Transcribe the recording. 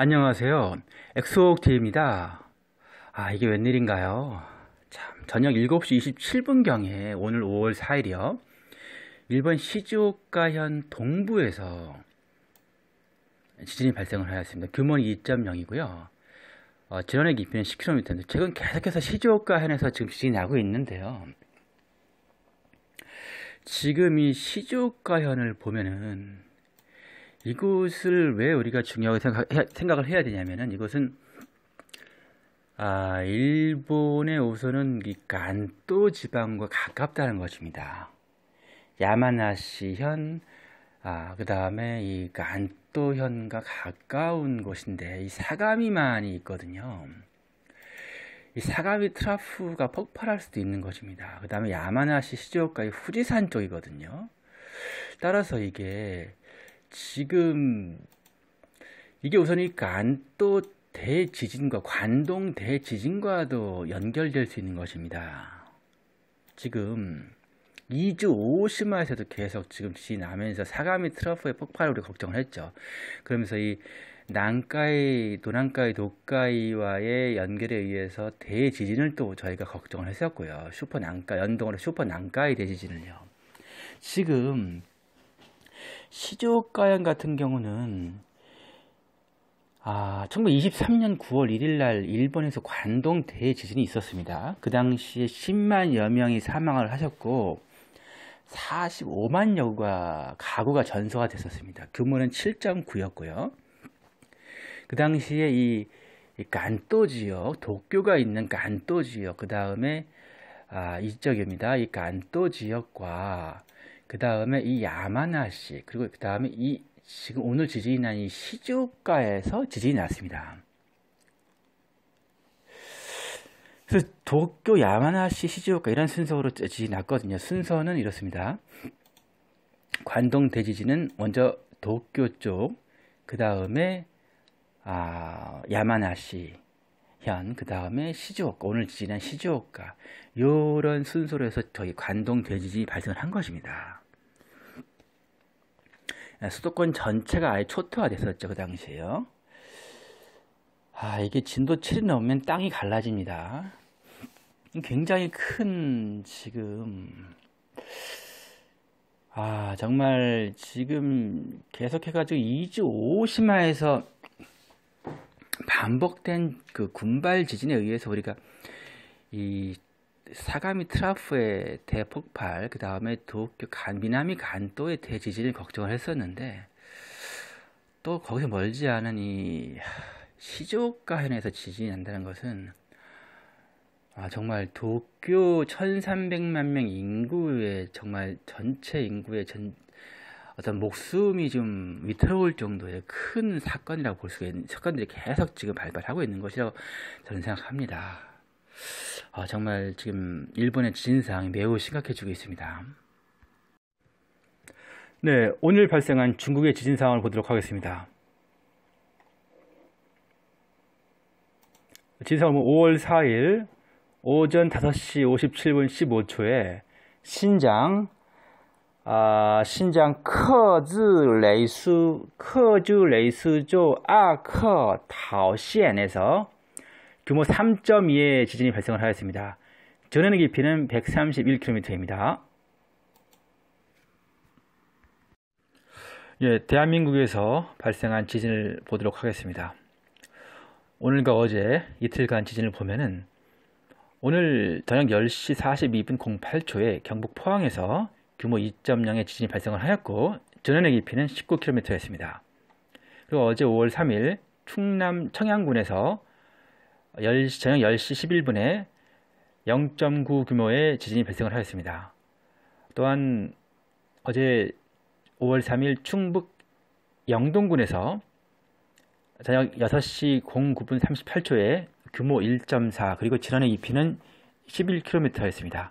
안녕하세요. 엑소옥티입니다. 아, 이게 웬일인가요? 참, 저녁 7시 27분경에 오늘 5월 4일이요. 일본 시즈오카현 동부에서 지진이 발생을 하였습니다. 규모는 2.0이고요. 어, 지원의 깊이는 10km인데 최근 계속해서 시즈오카현에서 지금 지진이 나고 있는데요. 지금 이 시즈오카현을 보면은 이것을 왜 우리가 중요하게 생각, 을 해야 되냐면은 이것은 아, 일본의 우선은 이 간토 지방과 가깝다는 것입니다. 야마나시현, 아, 그 다음에 이 간토현과 가까운 곳인데 이 사가미만이 있거든요. 이 사가미 트라프가 폭발할 수도 있는 것입니다. 그 다음에 야마나시 시조가의 후지산 쪽이거든요. 따라서 이게 지금 이게 우선 이 간도 대지진과 관동 대지진과도 연결될 수 있는 것입니다. 지금 이주 오시마에서도 계속 지금 지진이 나면서 사가미 트러프의 폭발을 우리 걱정을 했죠. 그러면서 이 난카이, 도난카이, 도카이와의 연결에 의해서 대지진을 또 저희가 걱정을 했었고요. 슈퍼 난카, 연동으로 슈퍼 난카이 대지진을요. 지금 시조가양 같은 경우는 아, 1923년 9월 1일 날 일본에서 관동 대지진이 있었습니다. 그 당시에 10만여 명이 사망을 하셨고 45만여 가 가구가 전소가 됐었습니다. 규모는 7.9였고요. 그 당시에 이, 이 간또 지역, 도쿄가 있는 간또 지역, 그 다음에 아, 이쪽입니다. 이 간또 지역과 그 다음에 이 야마나시 그리고 그 다음에 이 지금 오늘 지진이 난 이 시즈오카에서 지진이 났습니다. 그래서 도쿄 야마나시 시즈오카 이런 순서로 지진이 났거든요. 순서는 이렇습니다. 관동 대지진은 먼저 도쿄 쪽, 그 다음에 아, 야마나시, 양평, 그 다음에 시주옥, 오늘 지진한 시주옥가 이런 순서로 해서 저희 관동 대지진이 발생을 한 것입니다. 아, 수도권 전체가 아예 초토화됐었죠 그 당시에요. 아 이게 진도 7이 넘으면 땅이 갈라집니다. 굉장히 큰 지금 아 정말 지금 계속해가지고 2주 5 0만에서 반복된 그 군발 지진에 의해서 우리가 이 사가미 트라프의 대폭발, 그 다음에 도쿄 간, 미나미 간도의 대지진을 걱정을 했었는데, 또 거기서 멀지 않은 이 시조가 현에서 지진이 난다는 것은, 아, 정말 도쿄 1300만 명 인구의, 정말 전체 인구의 전, 어떤 목숨이 좀 위태로울 정도의 큰 사건이라고 볼 수가 있는 사건들이 계속 지금 발발하고 있는 것이라고 저는 생각합니다. 어, 정말 지금 일본의 진상이 매우 심각해지고 있습니다. 네, 오늘 발생한 중국의 지진 상황을 보도록 하겠습니다. 지진 상황은 5월 4일 오전 5시 57분 15초에 신장 아, 신장 커즈 레이스 커즈 레이스조 아커 타오 시에서 엔 규모 3.2의 지진이 발생을 하였습니다. 전원는 깊이는 131km입니다. 예, 대한민국에서 발생한 지진을 보도록 하겠습니다. 오늘과 어제 이틀간 지진을 보면은 오늘 저녁 10시 42분 08초에 경북 포항에서 규모 2.0의 지진이 발생을 하였고 전원의 깊이는 19km였습니다. 그리고 어제 5월 3일 충남 청양군에서 10시, 저녁 10시 11분에 0.9 규모의 지진이 발생을 하였습니다. 또한 어제 5월 3일 충북 영동군에서 저녁 6시 09분 38초에 규모 1.4 그리고 지난해 깊이는 11km였습니다.